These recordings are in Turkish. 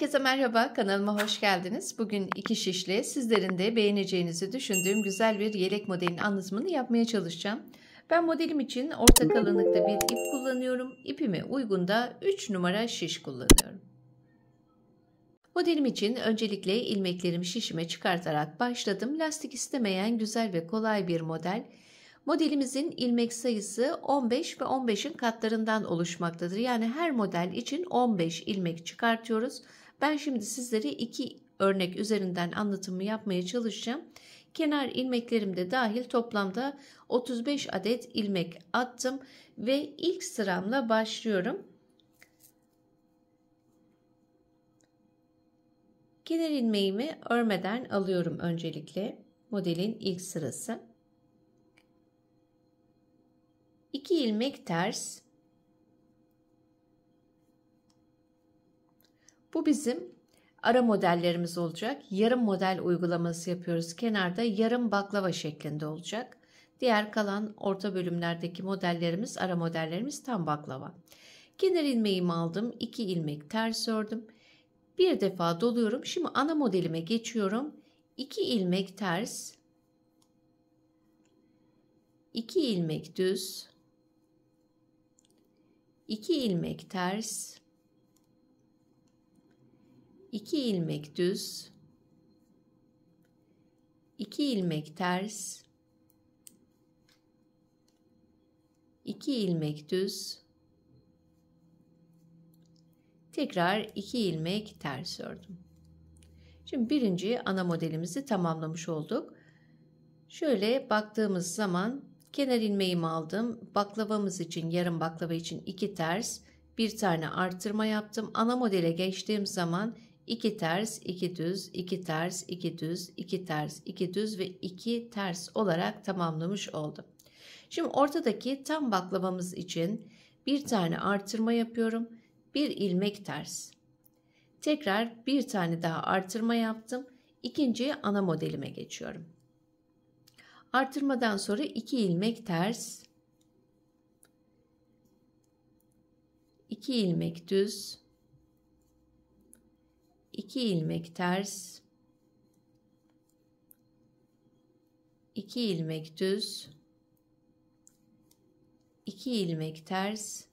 Herkese merhaba, kanalıma hoş geldiniz. Bugün iki şişle sizlerin de beğeneceğinizi düşündüğüm güzel bir yelek modelin anlatımını yapmaya çalışacağım. Ben modelim için orta kalınlıkta bir ip kullanıyorum. İpime uygun da 3 numara şiş kullanıyorum. Modelim için öncelikle ilmeklerimi şişime çıkartarak başladım. Lastik istemeyen güzel ve kolay bir model. Modelimizin ilmek sayısı 15 ve 15'in katlarından oluşmaktadır. Yani her model için 15 ilmek çıkartıyoruz ben şimdi sizlere iki örnek üzerinden anlatımı yapmaya çalışacağım. Kenar ilmeklerim de dahil toplamda 35 adet ilmek attım ve ilk sıramla başlıyorum. Kenar ilmeğimi örmeden alıyorum öncelikle modelin ilk sırası. 2 ilmek ters Bu bizim ara modellerimiz olacak. Yarım model uygulaması yapıyoruz. Kenarda yarım baklava şeklinde olacak. Diğer kalan orta bölümlerdeki modellerimiz, ara modellerimiz tam baklava. Kenar ilmeğimi aldım. 2 ilmek ters ördüm. Bir defa doluyorum. Şimdi ana modelime geçiyorum. 2 ilmek ters. 2 ilmek düz. 2 ilmek ters. 2 ilmek düz 2 ilmek ters 2 ilmek düz tekrar 2 ilmek ters ördüm. Şimdi birinci ana modelimizi tamamlamış olduk. Şöyle baktığımız zaman kenar ilmeğimi aldım. Baklavamız için yarım baklava için 2 ters bir tane artırma yaptım. Ana modele geçtiğim zaman 2 ters, 2 düz, 2 ters, 2 düz, 2 ters, 2 düz ve 2 ters olarak tamamlamış oldum. Şimdi ortadaki tam baklavamız için bir tane artırma yapıyorum. Bir ilmek ters. Tekrar bir tane daha artırma yaptım. İkinci ana modelime geçiyorum. Artırmadan sonra 2 ilmek ters. 2 ilmek düz. 2 ilmek ters 2 ilmek düz 2 ilmek ters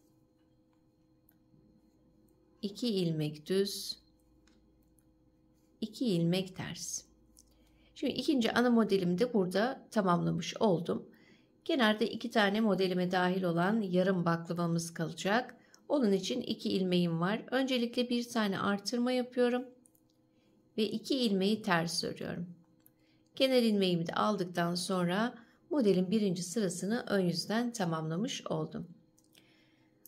2 ilmek düz 2 ilmek ters şimdi ikinci ana modelimi de burada tamamlamış oldum kenarda iki tane modelime dahil olan yarım baklavamız kalacak onun için 2 ilmeğim var. Öncelikle bir tane artırma yapıyorum. Ve 2 ilmeği ters örüyorum. Kenar ilmeğimi de aldıktan sonra modelin birinci sırasını ön yüzden tamamlamış oldum.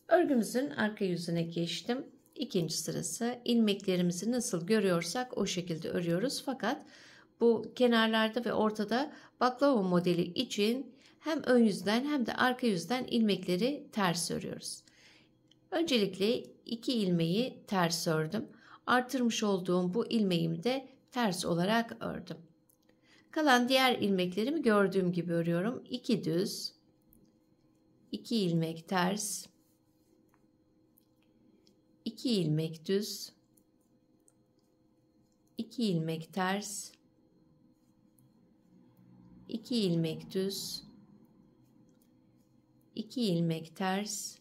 Örgümüzün arka yüzüne geçtim. İkinci sırası ilmeklerimizi nasıl görüyorsak o şekilde örüyoruz. Fakat bu kenarlarda ve ortada baklava modeli için hem ön yüzden hem de arka yüzden ilmekleri ters örüyoruz. Öncelikle iki ilmeği ters ördüm. Artırmış olduğum bu ilmeğimi de ters olarak ördüm. Kalan diğer ilmeklerimi gördüğüm gibi örüyorum. 2 düz, 2 ilmek ters, 2 ilmek düz, 2 ilmek ters, 2 ilmek düz, 2 ilmek ters,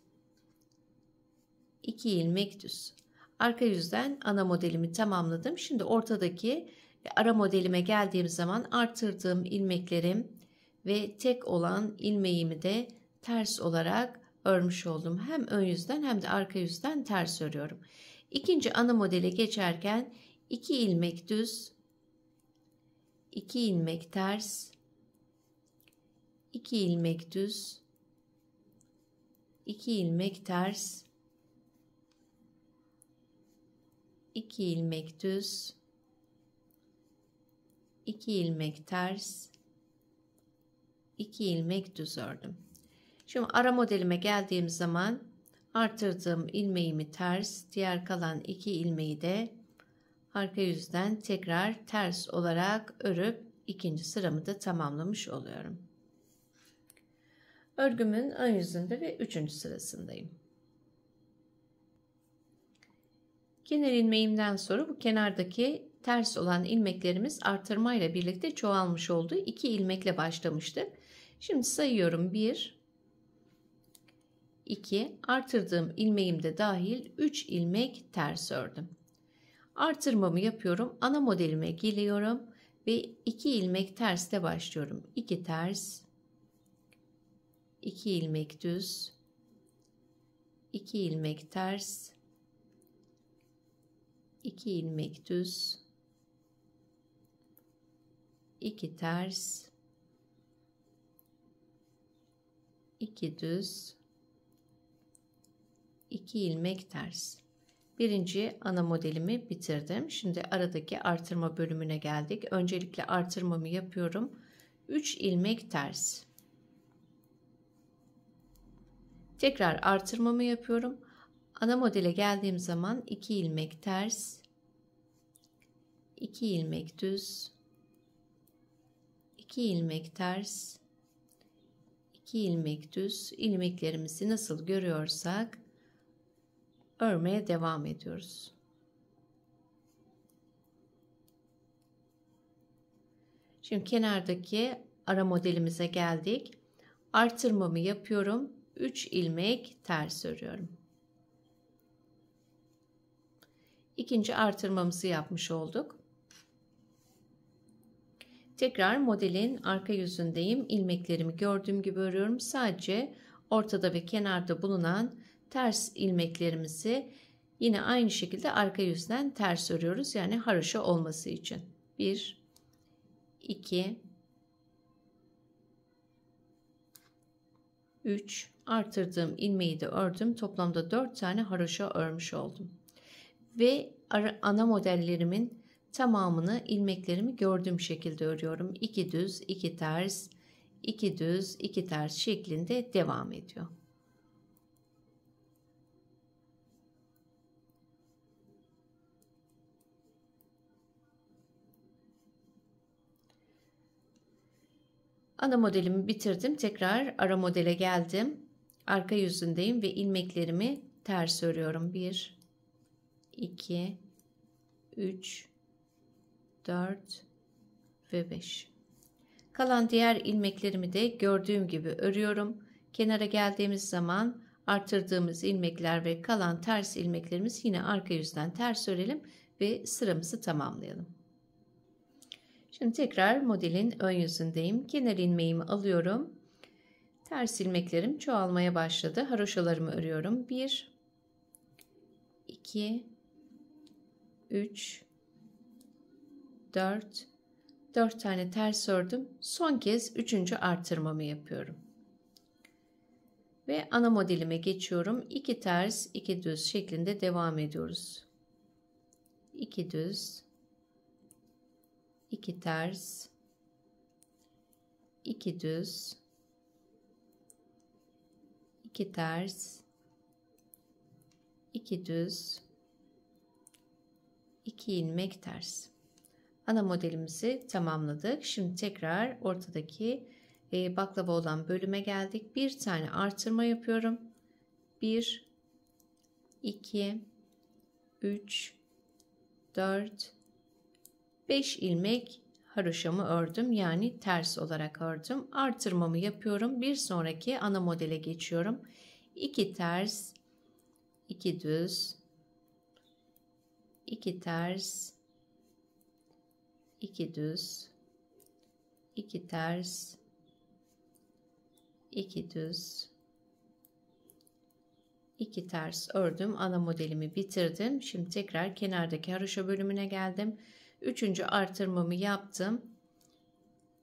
2 ilmek düz. Arka yüzden ana modelimi tamamladım. Şimdi ortadaki e, ara modelime geldiğim zaman artırdığım ilmeklerim ve tek olan ilmeğimi de ters olarak örmüş oldum. Hem ön yüzden hem de arka yüzden ters örüyorum. İkinci ana modele geçerken 2 ilmek düz, 2 ilmek ters, 2 ilmek düz, 2 ilmek ters, 2 ilmek düz 2 ilmek ters 2 ilmek düz ördüm. Şimdi ara modelime geldiğim zaman artırdığım ilmeğimi ters diğer kalan 2 ilmeği de arka yüzden tekrar ters olarak örüp ikinci sıramı da tamamlamış oluyorum. Örgümün ön yüzünde ve üçüncü sırasındayım. Kenar ilmeğimden sonra bu kenardaki ters olan ilmeklerimiz artırmayla birlikte çoğalmış oldu. 2 ilmekle başlamıştık. Şimdi sayıyorum 1 2 artırdığım ilmeğimde dahil 3 ilmek ters ördüm. Artırmamı yapıyorum. Ana modelime geliyorum ve 2 ilmek terste başlıyorum. 2 ters 2 ilmek düz 2 ilmek ters 2 ilmek düz 2 ters 2 düz 2 ilmek ters birinci ana modelimi bitirdim şimdi aradaki artırma bölümüne geldik öncelikle artırmamı yapıyorum 3 ilmek ters tekrar artırmamı yapıyorum Ana modele geldiğim zaman 2 ilmek ters, 2 ilmek düz, 2 ilmek ters, 2 ilmek düz ilmeklerimizi nasıl görüyorsak örmeye devam ediyoruz. Şimdi kenardaki ara modelimize geldik. Artırmamı yapıyorum. 3 ilmek ters örüyorum. ikinci artırmamızı yapmış olduk. Tekrar modelin arka yüzündeyim. İlmeklerimi gördüğüm gibi örüyorum. Sadece ortada ve kenarda bulunan ters ilmeklerimizi yine aynı şekilde arka yüzden ters örüyoruz. Yani haroşa olması için. 1 2 3 artırdığım ilmeği de ördüm. Toplamda 4 tane haroşa örmüş oldum ve ana modellerimin tamamını ilmeklerimi gördüğüm şekilde örüyorum. 2 düz, 2 ters, 2 düz, 2 ters şeklinde devam ediyor. Ana modelimi bitirdim. Tekrar ara modele geldim. Arka yüzündeyim ve ilmeklerimi ters örüyorum. 1 2, 3, 4 ve 5. Kalan diğer ilmeklerimi de gördüğüm gibi örüyorum. Kenara geldiğimiz zaman artırdığımız ilmekler ve kalan ters ilmeklerimiz yine arka yüzden ters örelim ve sıramızı tamamlayalım. Şimdi tekrar modelin ön yüzündeyim. Kenar ilmeğimi alıyorum. Ters ilmeklerim çoğalmaya başladı. Haroşalarımı örüyorum. 1 2 3 4 4 tane ters ördüm. Son kez 3. artırmamı yapıyorum. Ve ana modelime geçiyorum. 2 ters, 2 düz şeklinde devam ediyoruz. 2 düz 2 ters 2 düz 2 ters 2 düz 2 ilmek ters. Ana modelimizi tamamladık. Şimdi tekrar ortadaki e, baklava olan bölüme geldik. Bir tane artırma yapıyorum. 1 2 3 4 5 ilmek haroşamı ördüm. Yani ters olarak ördüm. Artırmamı yapıyorum. Bir sonraki ana modele geçiyorum. 2 ters, 2 düz, 2 ters 2 düz 2 ters 2 düz 2 ters ördüm ana modelimi bitirdim şimdi tekrar kenardaki haroşa bölümüne geldim üçüncü artırmamı yaptım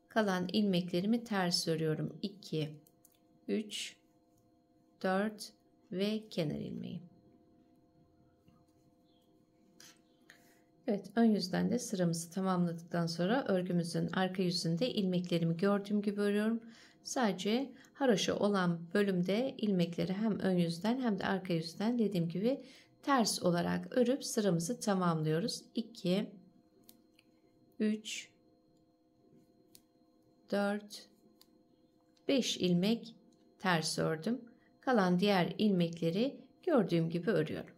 kalan ilmeklerimi ters örüyorum 2 3 4 ve kenar ilmeği Evet ön yüzden de sıramızı tamamladıktan sonra örgümüzün arka yüzünde ilmeklerimi gördüğüm gibi örüyorum. Sadece haroşa olan bölümde ilmekleri hem ön yüzden hem de arka yüzden dediğim gibi ters olarak örüp sıramızı tamamlıyoruz. 2 3 4 5 ilmek ters ördüm. Kalan diğer ilmekleri gördüğüm gibi örüyorum.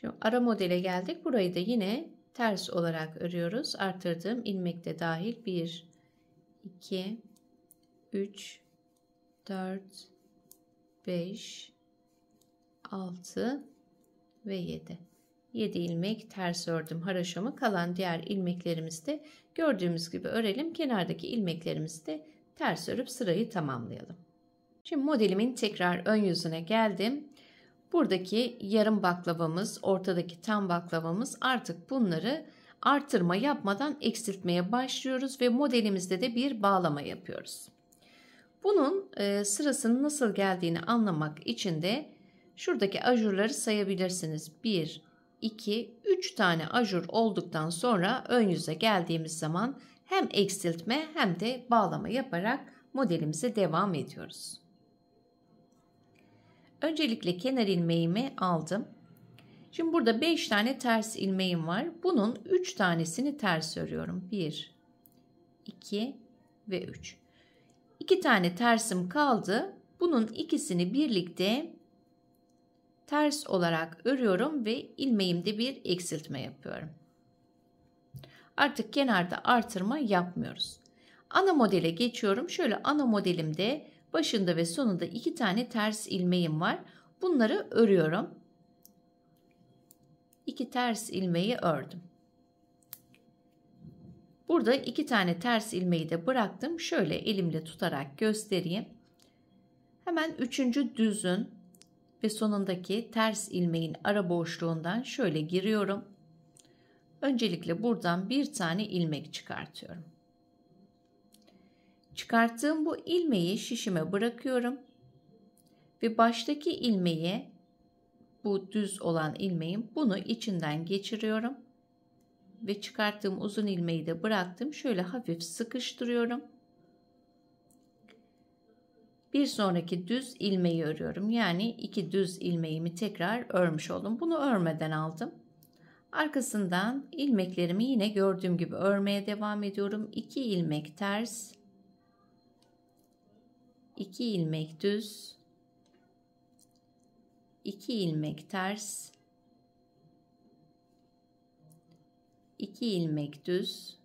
Şimdi ara modele geldik. Burayı da yine ters olarak örüyoruz. Artırdığım ilmek de dahil 1, 2, 3, 4, 5, 6 ve 7. 7 ilmek ters ördüm haroşamı. Kalan diğer ilmeklerimizi de gördüğümüz gibi örelim. Kenardaki ilmeklerimizi de ters örüp sırayı tamamlayalım. Şimdi modelimin tekrar ön yüzüne geldim. Buradaki yarım baklavamız, ortadaki tam baklavamız artık bunları artırma yapmadan eksiltmeye başlıyoruz ve modelimizde de bir bağlama yapıyoruz. Bunun e, sırasının nasıl geldiğini anlamak için de şuradaki ajurları sayabilirsiniz. 1, 2, 3 tane ajur olduktan sonra ön yüze geldiğimiz zaman hem eksiltme hem de bağlama yaparak modelimize devam ediyoruz. Öncelikle kenar ilmeğimi aldım. Şimdi burada 5 tane ters ilmeğim var. Bunun 3 tanesini ters örüyorum. 1, 2 ve 3. 2 tane tersim kaldı. Bunun ikisini birlikte ters olarak örüyorum ve ilmeğimde bir eksiltme yapıyorum. Artık kenarda artırma yapmıyoruz. Ana modele geçiyorum. Şöyle ana modelimde Başında ve sonunda iki tane ters ilmeğim var. Bunları örüyorum. İki ters ilmeği ördüm. Burada iki tane ters ilmeği de bıraktım. Şöyle elimle tutarak göstereyim. Hemen üçüncü düzün ve sonundaki ters ilmeğin ara boşluğundan şöyle giriyorum. Öncelikle buradan bir tane ilmek çıkartıyorum. Çıkarttığım bu ilmeği şişime bırakıyorum ve baştaki ilmeği bu düz olan ilmeğin bunu içinden geçiriyorum ve çıkarttığım uzun ilmeği de bıraktım. Şöyle hafif sıkıştırıyorum. Bir sonraki düz ilmeği örüyorum. Yani iki düz ilmeğimi tekrar örmüş oldum. Bunu örmeden aldım. Arkasından ilmeklerimi yine gördüğüm gibi örmeye devam ediyorum. 2 ilmek ters 2 ilmek düz 2 ilmek ters 2 ilmek düz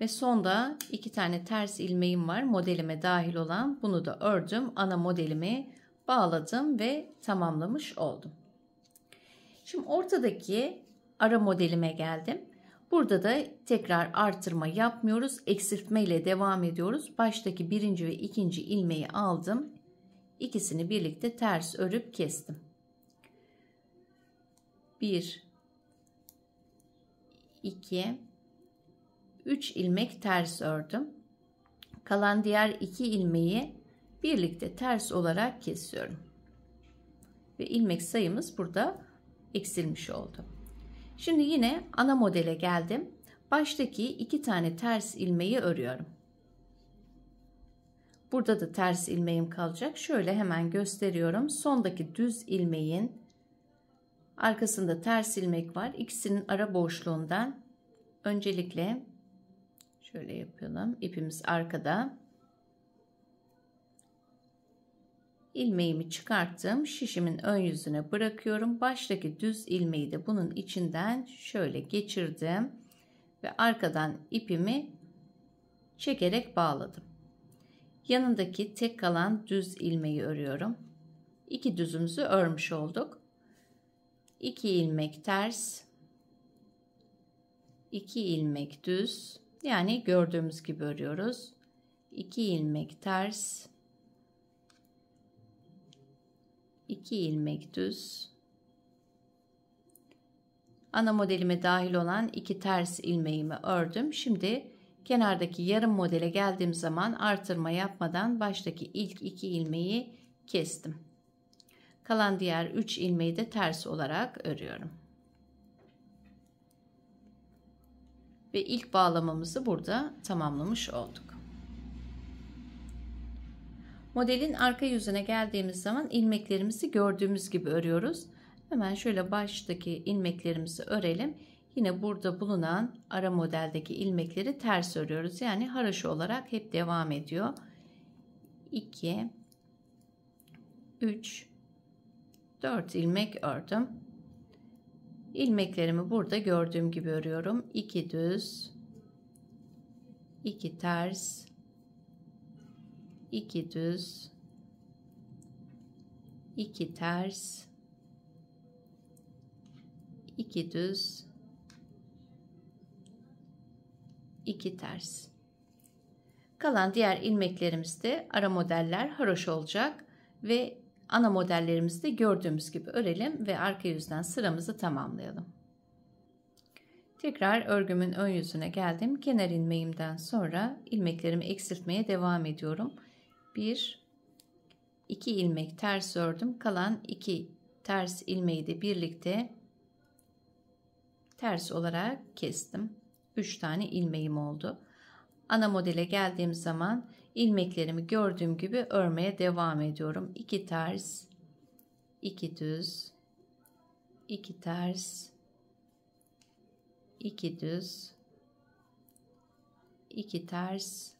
ve sonda iki tane ters ilmeğim var modelime dahil olan bunu da ördüm ana modelimi bağladım ve tamamlamış oldum. Şimdi ortadaki ara modelime geldim. Burada da tekrar artırma yapmıyoruz. Eksiltme ile devam ediyoruz. Baştaki birinci ve ikinci ilmeği aldım. İkisini birlikte ters örüp kestim. 1 2 3 ilmek ters ördüm. Kalan diğer 2 ilmeği birlikte ters olarak kesiyorum. Ve ilmek sayımız burada eksilmiş oldu. Şimdi yine ana modele geldim. Baştaki iki tane ters ilmeği örüyorum. Burada da ters ilmeğim kalacak. Şöyle hemen gösteriyorum. Sondaki düz ilmeğin arkasında ters ilmek var. İkisinin ara boşluğundan öncelikle şöyle yapalım. İpimiz arkada. ilmeğimi çıkarttım. Şişimin ön yüzüne bırakıyorum. Baştaki düz ilmeği de bunun içinden şöyle geçirdim. Ve arkadan ipimi çekerek bağladım. Yanındaki tek kalan düz ilmeği örüyorum. İki düzümüzü örmüş olduk. 2 ilmek ters, 2 ilmek düz. Yani gördüğümüz gibi örüyoruz. 2 ilmek ters, 2 ilmek düz ana modelime dahil olan iki ters ilmeğimi ördüm. Şimdi kenardaki yarım modele geldiğim zaman artırma yapmadan baştaki ilk iki ilmeği kestim. Kalan diğer 3 ilmeği de ters olarak örüyorum. Ve ilk bağlamamızı burada tamamlamış olduk. Modelin arka yüzüne geldiğimiz zaman ilmeklerimizi gördüğümüz gibi örüyoruz. Hemen şöyle baştaki ilmeklerimizi örelim. Yine burada bulunan ara modeldeki ilmekleri ters örüyoruz. Yani haraşo olarak hep devam ediyor. 2 3 4 ilmek ördüm. İlmeklerimi burada gördüğüm gibi örüyorum. 2 düz 2 ters 2 düz iki ters iki düz iki ters kalan diğer ilmeklerimizde ara modeller haroş olacak ve ana modellerimizde gördüğümüz gibi örelim ve arka yüzden sıramızı tamamlayalım Tekrar örgümün ön yüzüne geldim. Kenar ilmeğimden sonra ilmeklerimi eksiltmeye devam ediyorum. 1 2 ilmek ters ördüm. Kalan 2 ters ilmeği de birlikte ters olarak kestim. 3 tane ilmeğim oldu. Ana modele geldiğim zaman ilmeklerimi gördüğüm gibi örmeye devam ediyorum. 2 ters, 2 düz, 2 ters, 2 düz, 2 ters,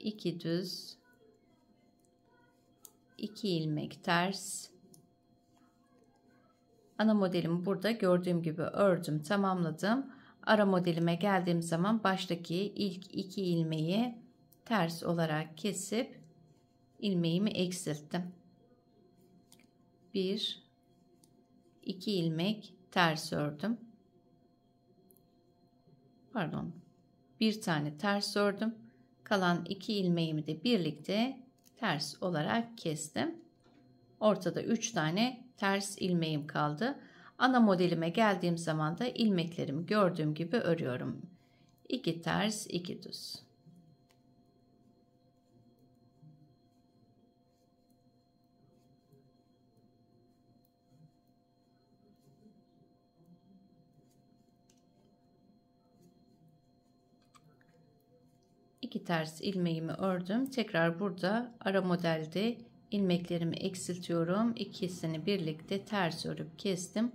2 düz 2 ilmek ters ana modelimi burada gördüğüm gibi ördüm tamamladım ara modelime geldiğim zaman baştaki ilk 2 ilmeği ters olarak kesip ilmeğimi eksilttim 1 2 ilmek ters ördüm pardon bir tane ters ördüm Kalan iki ilmeğimi de birlikte ters olarak kestim. Ortada 3 tane ters ilmeğim kaldı. Ana modelime geldiğim zaman da ilmeklerimi gördüğüm gibi örüyorum. 2 ters, 2 düz. 2 ters ilmeğimi ördüm. Tekrar burada ara modelde ilmeklerimi eksiltiyorum. İkisini birlikte ters örüp kestim.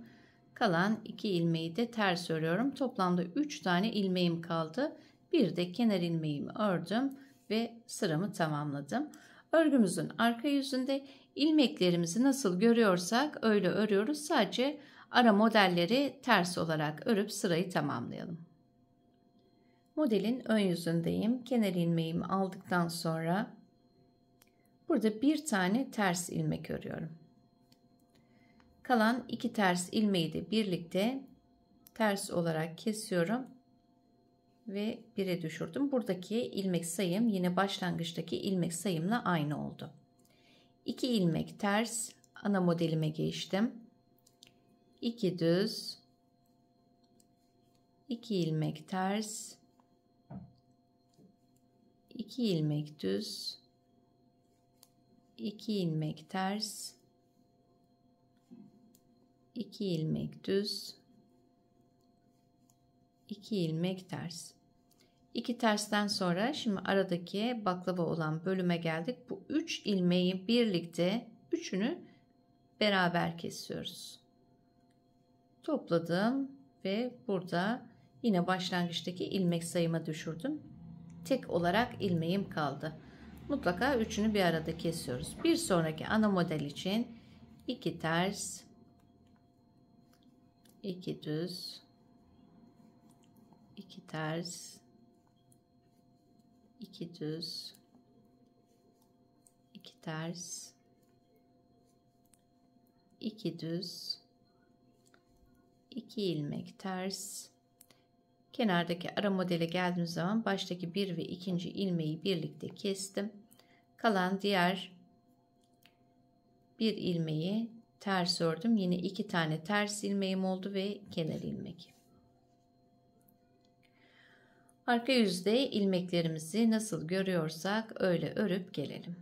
Kalan 2 ilmeği de ters örüyorum. Toplamda 3 tane ilmeğim kaldı. Bir de kenar ilmeğimi ördüm ve sıramı tamamladım. Örgümüzün arka yüzünde ilmeklerimizi nasıl görüyorsak öyle örüyoruz. Sadece ara modelleri ters olarak örüp sırayı tamamlayalım. Modelin ön yüzündeyim. Kenar ilmeğimi aldıktan sonra burada bir tane ters ilmek örüyorum. Kalan iki ters ilmeği de birlikte ters olarak kesiyorum ve 1'e düşürdüm. Buradaki ilmek sayım yine başlangıçtaki ilmek sayımla aynı oldu. 2 ilmek ters ana modelime geçtim. 2 düz 2 ilmek ters 2 ilmek düz 2 ilmek ters 2 ilmek düz 2 ilmek ters 2 tersten sonra şimdi aradaki baklava olan bölüme geldik bu 3 ilmeği birlikte üçünü beraber kesiyoruz topladım ve burada yine başlangıçtaki ilmek sayıma düşürdüm tek olarak ilmeğim kaldı. Mutlaka üçünü bir arada kesiyoruz. Bir sonraki ana model için iki ters, iki düz, iki ters, iki düz, iki ters, iki düz, iki ilmek ters, Kenardaki ara modele geldiğim zaman baştaki bir ve ikinci ilmeği birlikte kestim. Kalan diğer bir ilmeği ters ördüm. Yine iki tane ters ilmeğim oldu ve kenar ilmek. Arka yüzde ilmeklerimizi nasıl görüyorsak öyle örüp gelelim.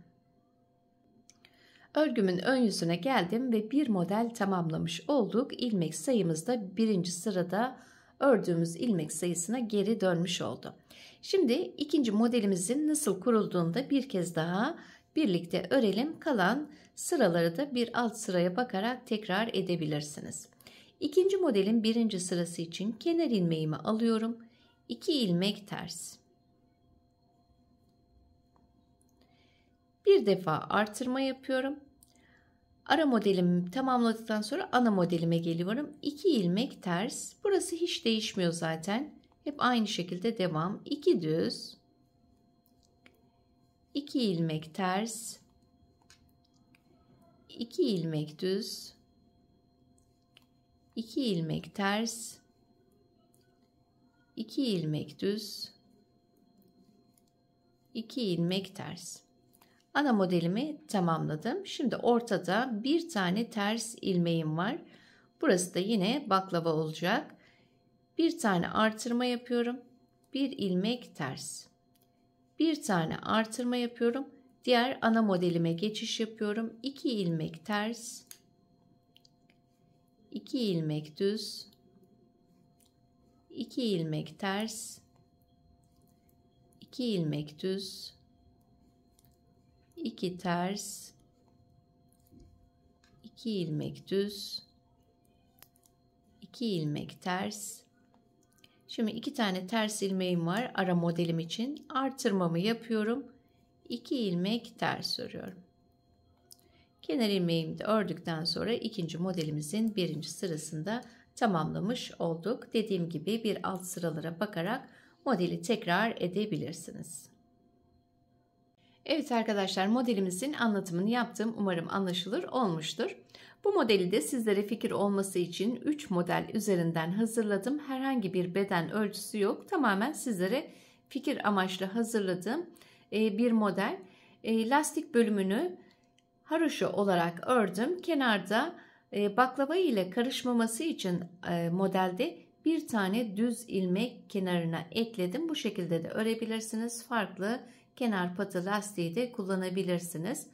Örgümün ön yüzüne geldim ve bir model tamamlamış olduk. İlmek sayımızda birinci sırada ördüğümüz ilmek sayısına geri dönmüş oldu. Şimdi ikinci modelimizin nasıl kurulduğunu bir kez daha birlikte örelim. Kalan sıraları da bir alt sıraya bakarak tekrar edebilirsiniz. İkinci modelin birinci sırası için kenar ilmeğimi alıyorum. 2 ilmek ters. Bir defa artırma yapıyorum. Ara modelimi tamamladıktan sonra ana modelime geliyorum. 2 ilmek ters. Burası hiç değişmiyor zaten. Hep aynı şekilde devam. 2 düz. 2 ilmek ters. 2 ilmek düz. 2 ilmek ters. 2 ilmek düz. 2 ilmek ters. Ana modelimi tamamladım. Şimdi ortada bir tane ters ilmeğim var. Burası da yine baklava olacak. Bir tane artırma yapıyorum. Bir ilmek ters. Bir tane artırma yapıyorum. Diğer ana modelime geçiş yapıyorum. 2 ilmek ters. 2 ilmek düz. 2 ilmek ters. 2 ilmek düz. 2 ters 2 ilmek düz 2 ilmek ters Şimdi iki tane ters ilmeğim var ara modelim için. Artırmamı yapıyorum. 2 ilmek ters örüyorum. Kenar ilmeğimi de ördükten sonra ikinci modelimizin birinci sırasında tamamlamış olduk. Dediğim gibi bir alt sıralara bakarak modeli tekrar edebilirsiniz. Evet arkadaşlar modelimizin anlatımını yaptım. Umarım anlaşılır olmuştur. Bu modeli de sizlere fikir olması için 3 model üzerinden hazırladım. Herhangi bir beden ölçüsü yok. Tamamen sizlere fikir amaçlı hazırladığım e, bir model. E, lastik bölümünü haroşa olarak ördüm. Kenarda e, baklava ile karışmaması için modelde bir tane düz ilmek kenarına ekledim. Bu şekilde de örebilirsiniz. Farklı kenar patı lastiği de kullanabilirsiniz.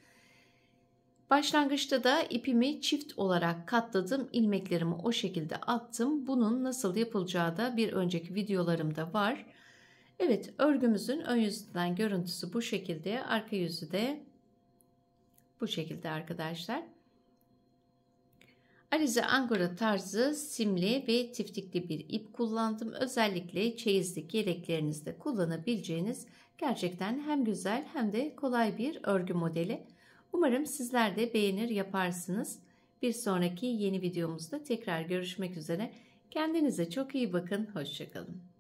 Başlangıçta da ipimi çift olarak katladım. ilmeklerimi o şekilde attım. Bunun nasıl yapılacağı da bir önceki videolarımda var. Evet örgümüzün ön yüzünden görüntüsü bu şekilde. Arka yüzü de bu şekilde arkadaşlar. Alize Angora tarzı simli ve tiftikli bir ip kullandım. Özellikle çeyizlik yeleklerinizde kullanabileceğiniz Gerçekten hem güzel hem de kolay bir örgü modeli. Umarım sizler de beğenir yaparsınız. Bir sonraki yeni videomuzda tekrar görüşmek üzere. Kendinize çok iyi bakın. Hoşçakalın.